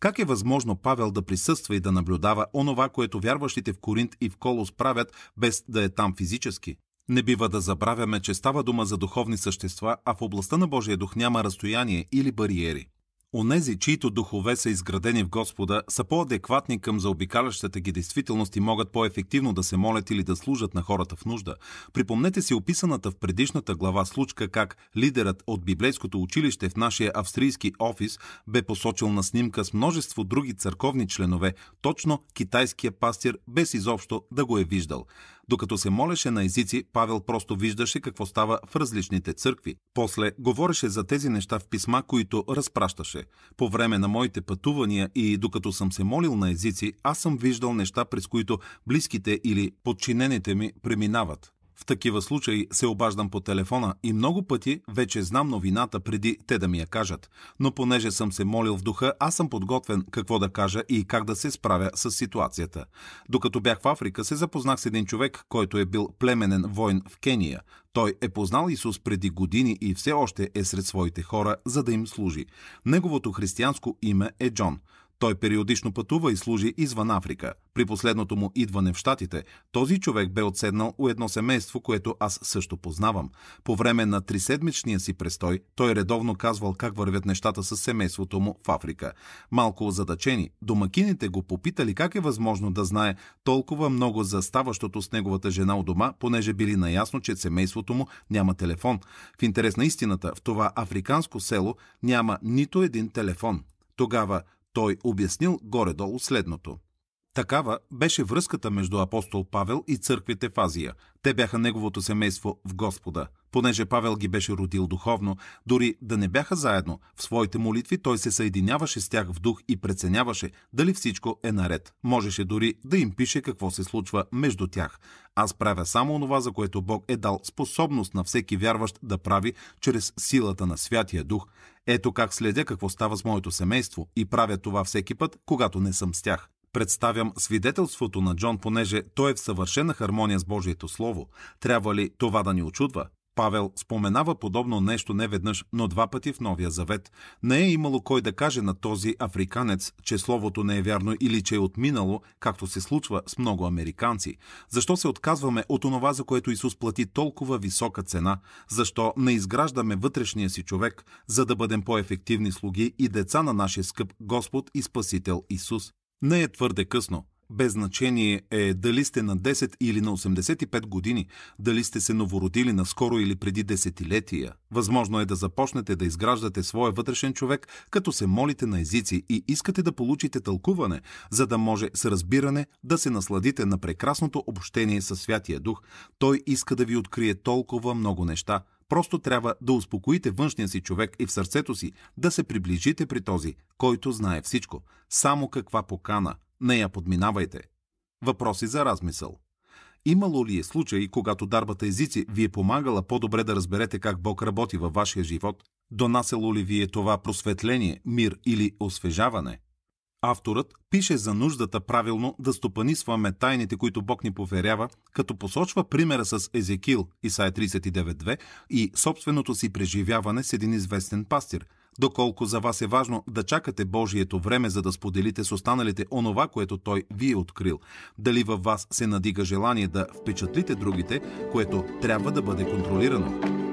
как е възможно Павел да присъства и да наблюдава онова, което вярващите в Коринт и в Колос правят, без да е там физически? Не бива да забравяме, че става дума за духовни същества, а в областта на Божия дух няма разстояние или бариери. Онези, чието духове са изградени в Господа, са по-адекватни към заобикалящата ги действителност и могат по-ефективно да се молят или да служат на хората в нужда. Припомнете си описаната в предишната глава случка как лидерът от библейското училище в нашия австрийски офис бе посочил на снимка с множество други църковни членове, точно китайския пастир без изобщо да го е виждал. Докато се молеше на езици, Павел просто виждаше какво става в различните църкви. После говореше за тези неща в писма, които разпращаше. По време на моите пътувания и докато съм се молил на езици, аз съм виждал неща, през които близките или подчинените ми преминават. В такива случаи се обаждам по телефона и много пъти вече знам новината преди те да ми я кажат. Но понеже съм се молил в духа, аз съм подготвен какво да кажа и как да се справя с ситуацията. Докато бях в Африка, се запознах с един човек, който е бил племенен войн в Кения. Той е познал Исус преди години и все още е сред своите хора, за да им служи. Неговото християнско име е Джон – той периодично пътува и служи извън Африка. При последното му идване в Штатите, този човек бе отседнал у едно семейство, което аз също познавам. По време на триседмичния си престой, той редовно казвал как вървят нещата с семейството му в Африка. Малко озадачени, домакините го попитали как е възможно да знае толкова много за ставащото с неговата жена у дома, понеже били наясно, че семейството му няма телефон. В интерес на истината, в това африканско село няма нито един телефон. Тогава той обяснил горе-долу следното. Такава беше връзката между апостол Павел и църквите в Азия. Те бяха неговото семейство в Господа. Понеже Павел ги беше родил духовно, дори да не бяха заедно, в своите молитви той се съединяваше с тях в дух и преценяваше дали всичко е наред. Можеше дори да им пише какво се случва между тях. Аз правя само онова, за което Бог е дал способност на всеки вярващ да прави чрез силата на Святия Дух. Ето как следя какво става с моето семейство и правя това всеки път, когато не съм с тях. Представям свидетелството на Джон, понеже той е в съвършена хармония с Божието Слово. Трябва ли това да ни очудва? Павел споменава подобно нещо не веднъж, но два пъти в Новия Завет. Не е имало кой да каже на този африканец, че словото не е вярно или че е отминало, както се случва с много американци. Защо се отказваме от онова, за което Исус плати толкова висока цена? Защо не изграждаме вътрешния си човек, за да бъдем по-ефективни слуги и деца на нашия скъп Господ и Спасител Исус? Не е твърде късно. Без значение е дали сте на 10 или на 85 години, дали сте се новородили наскоро или преди десетилетия. Възможно е да започнете да изграждате своя вътрешен човек, като се молите на езици и искате да получите тълкуване, за да може с разбиране да се насладите на прекрасното общение със Святия Дух. Той иска да ви открие толкова много неща – Просто трябва да успокоите външния си човек и в сърцето си да се приближите при този, който знае всичко. Само каква покана, не я подминавайте. Въпроси за размисъл. Имало ли е случаи, когато дарбата езици ви е помагала по-добре да разберете как Бог работи във вашия живот? Донасело ли ви е това просветление, мир или освежаване? Авторът пише за нуждата правилно да стопанисваме тайните, които Бог ни поверява, като посочва примера с Езекил, Исай 39.2 и собственото си преживяване с един известен пастир – доколко за вас е важно да чакате Божието време, за да споделите с останалите онова, което Той ви е открил. Дали във вас се надига желание да впечатлите другите, което трябва да бъде контролирано.